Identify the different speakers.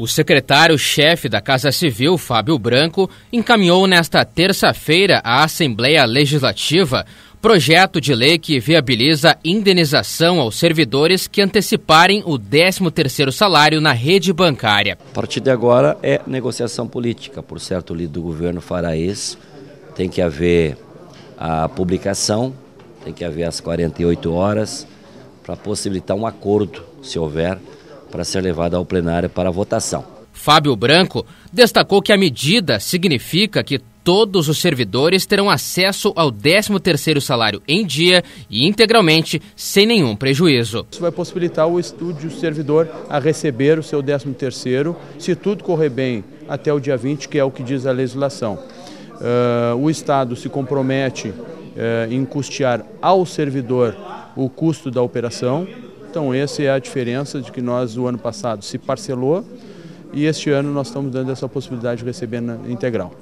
Speaker 1: O secretário-chefe da Casa Civil, Fábio Branco, encaminhou nesta terça-feira à Assembleia Legislativa projeto de lei que viabiliza indenização aos servidores que anteciparem o 13º salário na rede bancária. A
Speaker 2: partir de agora é negociação política, por certo o líder do governo fará isso. Tem que haver a publicação, tem que haver as 48 horas, para possibilitar um acordo, se houver, para ser levado ao plenário para votação.
Speaker 1: Fábio Branco destacou que a medida significa que todos os servidores terão acesso ao 13º salário em dia e integralmente, sem nenhum prejuízo.
Speaker 3: Isso vai possibilitar o estúdio servidor a receber o seu 13º, se tudo correr bem, até o dia 20, que é o que diz a legislação. Uh, o Estado se compromete uh, em custear ao servidor o custo da operação. Então essa é a diferença de que nós o ano passado se parcelou e este ano nós estamos dando essa possibilidade de receber na integral.